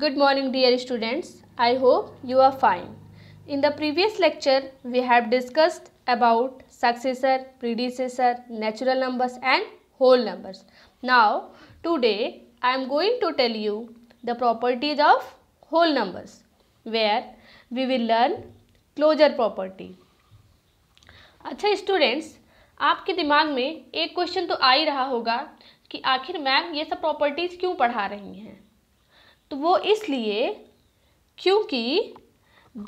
Good morning dear students. I hope you are fine. In the previous lecture, we have discussed about successor, predecessor, natural numbers and whole numbers. Now, today I am going to tell you the properties of whole numbers where we will learn closure property अच्छा students आपके दिमाग में एक question तो आ ही रहा होगा कि आखिर मैम ये सब प्रॉपर्टीज़ क्यों पढ़ा रही हैं तो वो इसलिए क्योंकि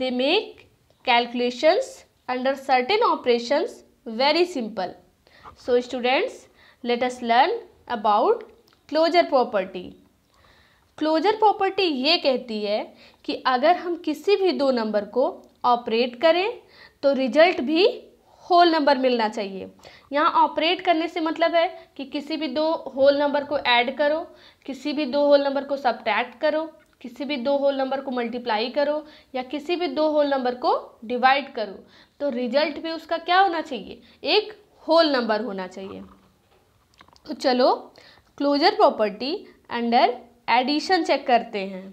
they make calculations under certain operations very simple so students let us learn about closure property closure property ये कहती है कि अगर हम किसी भी दो नंबर को ऑपरेट करें तो रिजल्ट भी होल नंबर मिलना चाहिए यहाँ ऑपरेट करने से मतलब है कि किसी भी दो होल नंबर को ऐड करो किसी भी दो होल नंबर को सब्ट्रैक्ट करो किसी भी दो होल नंबर को मल्टीप्लाई करो या किसी भी दो होल नंबर को डिवाइड करो तो रिजल्ट भी उसका क्या होना चाहिए एक होल नंबर होना चाहिए तो चलो closure property under addition check करते हैं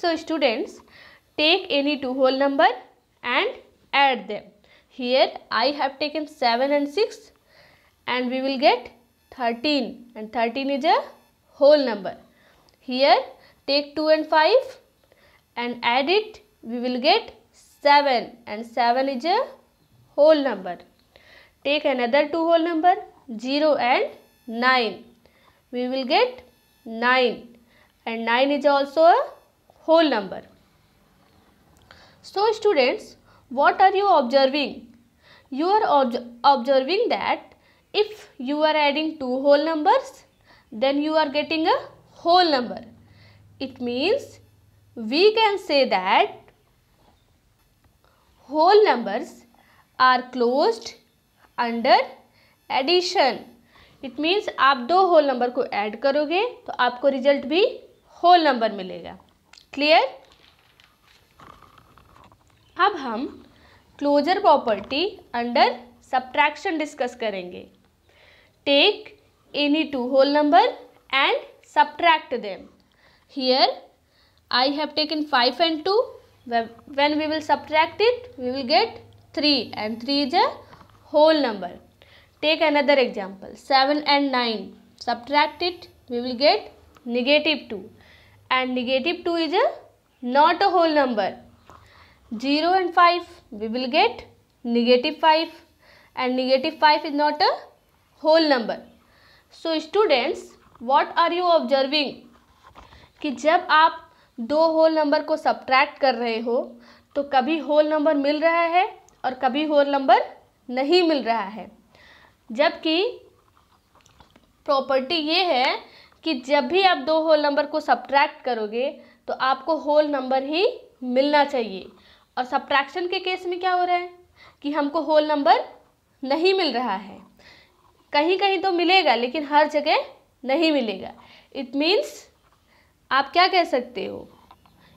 so students take any two whole number and add them. Here I have taken 7 and 6 and we will get 13 and 13 is a whole number. Here take 2 and 5 and add it we will get 7 and 7 is a whole number. Take another two whole number 0 and 9 we will get 9 and 9 is also a whole number. So students what are you observing? You are ob observing that if you are adding two whole numbers, then you are getting a whole number. It means we can say that whole numbers are closed under addition. It means आप दो whole number को add करोगे तो आपको result भी whole number मिलेगा clear अब हम closure property under subtraction discuss करेंगे take any two whole number and subtract them here I have taken five and two when we will subtract it we will get three and three is a whole number take another example seven and nine subtract it we will get negative two and negative two is a not a whole number 0 and 5 we will get negative 5 and negative 5 is not a whole number so students what are you observing कि जब आप दो whole number को subtract कर रहे हो तो कभी होल नंबर मिल रहा है और कभी होल नंबर नहीं मिल रहा है जबकि प्रॉपर्टी ये है कि जब भी आप दो होल नंबर को सब्ट्रैक्ट करोगे तो आपको होल नंबर ही मिलना चाहिए और सब्ट्रैक्शन के केस में क्या हो रहा है कि हमको होल नंबर नहीं मिल रहा है कहीं कहीं तो मिलेगा लेकिन हर जगह नहीं मिलेगा इट मीन्स आप क्या कह सकते हो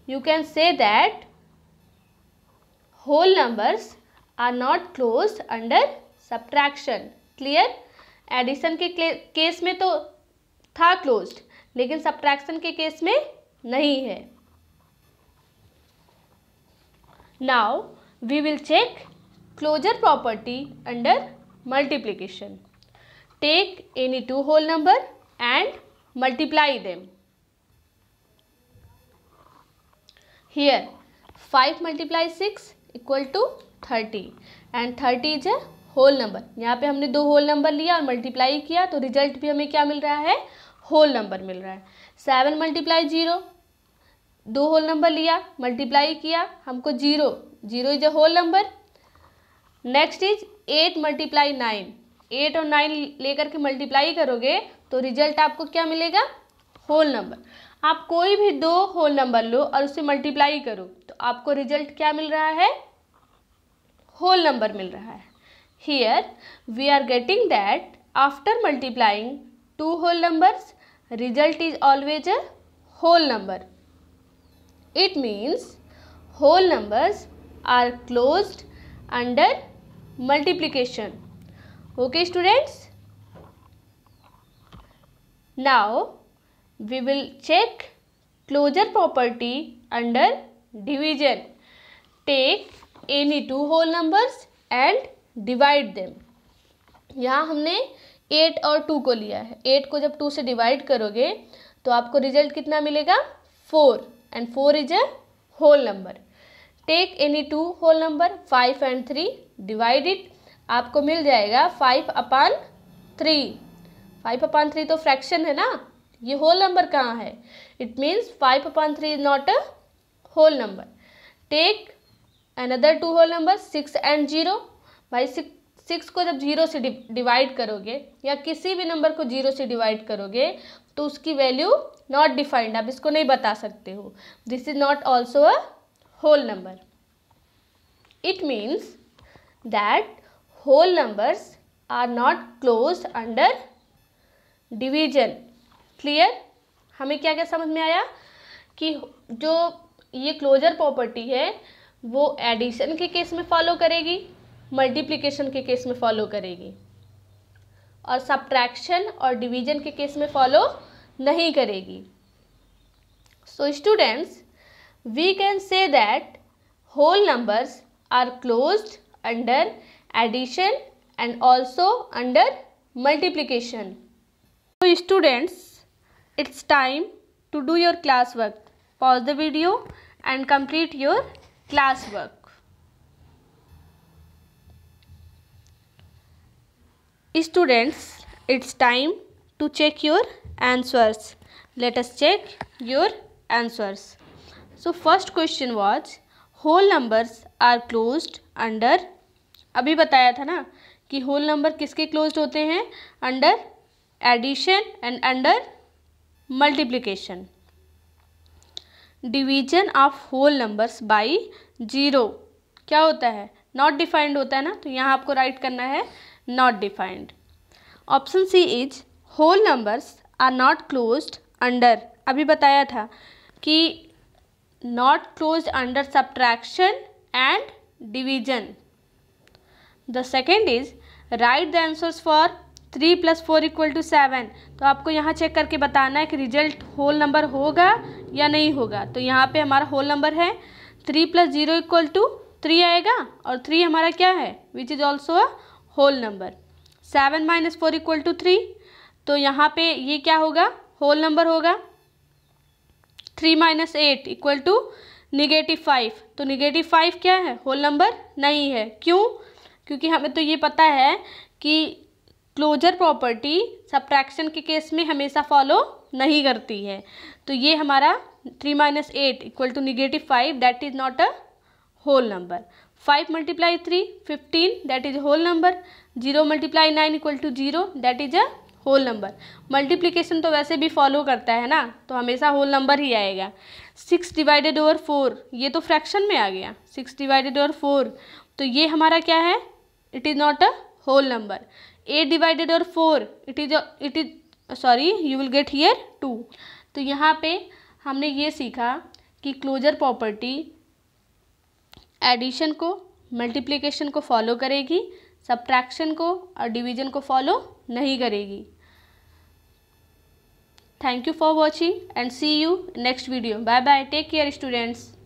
you can say that whole numbers are not close under subtraction clear addition के केस में तो था क्लोज्ड लेकिन सब्ट्रैक्शन के केस में नहीं है now we will check closure property under multiplication take any two whole number and multiply them here five multiply six equal to thirty, and thirty is a whole number. यहाँ पे हमने दो whole number लिया और multiply किया तो result भी हमें क्या मिल रहा है Whole number मिल रहा है Seven multiply zero दो होल नंबर लिया मल्टीप्लाई किया हमको zero zero is a whole number next is eight multiply nine eight और नाइन लेकर के मल्टीप्लाई करोगे तो रिजल्ट आपको क्या मिलेगा होल नंबर आप कोई भी दो होल नंबर लो और उसे मल्टीप्लाई करो तो आपको रिजल्ट क्या मिल रहा है होल नंबर मिल रहा है here we are getting that after multiplying two whole numbers result is always a whole number It means whole numbers are closed under multiplication. Okay students? Now we will check closure property under division. Take any two whole numbers and divide them. यहाँ हमने eight और to को लिया है eight को जब to से divide करोगे तो आपको रिजल्ट कितना मिलेगा four and 4 is a whole number take any two whole number five and three divide it आपको मिल जाएगा five upon three five upon three तो फ्रैक्शन है ना ये होल नंबर कहाँ है it means five upon three is not a whole number take another two whole number six and zero भाई सिक्स को जब जीरो से डिवाइड करोगे या किसी भी नंबर को जीरो से डिवाइड करोगे तो उसकी वैल्यू नॉट डिफाइंड आप इसको नहीं बता सकते हो this is not also a whole number it means that whole numbers are not close under division clear हमें क्या क्या समझ में आया कि जो ये क्लोजर प्रॉपर्टी है वो एडिशन के केस में फॉलो करेगी मल्टीप्लिकेशन के केस में फॉलो करेगी और सब्ट्रैक्शन और डिवीजन के केस में फॉलो नहीं करेगी so students we can say that whole numbers are close under addition and also under multiplication so students it's time to do your class work pause the video and complete your class work students it's time to check your answers. Let us check your answers. So first question was whole numbers are closed under अभी बताया था ना कि whole number किसके closed होते हैं under addition and under multiplication division of whole numbers by zero क्या होता है नॉट डिफाइंड होता है ना तो यहाँ आपको राइट करना है not defined option C is whole numbers are not closed under अभी बताया था कि not close under subtraction and division the second is right the answers for three plus four equal to seven तो आपको यहाँ check करके बताना है कि रिजल्ट होल नंबर होगा या नहीं होगा तो यहाँ पे हमारा होल नंबर है three plus zero equal to three आएगा और थ्री हमारा क्या है which is also a whole number seven minus four equal to three तो यहाँ पे ये क्या होगा होल नंबर होगा three minus eight equal to negative five तो निगेटिव फाइव क्या है होल नंबर नहीं है क्यों क्योंकि हमें तो ये पता है कि क्लोजर प्रॉपर्टी सब्ट्रैक्शन के केस में हमेशा फॉलो नहीं करती है तो ये हमारा three minus eight equal to negative five that is not a whole number five multiply three fifteen that is whole number zero multiply nine equal to zero that is a whole number multiplication तो वैसे भी follow करता है ना तो हमेशा whole number ही आएगा six divided over four ये तो फ्रैक्शन में आ गया सिक्स डिवाइडेड ओवर फोर तो ये हमारा क्या है it is not a whole number eight divided over four it is it is sorry you will get here two तो यहाँ पे हमने ये सीखा कि क्लोजर प्रॉपर्टी एडिशन को मल्टीप्लीकेशन को फॉलो करेगी सब्ट्रैक्शन को और डिवीजन को फॉलो नहीं करेगी thank you for watching and see you next video bye bye take care students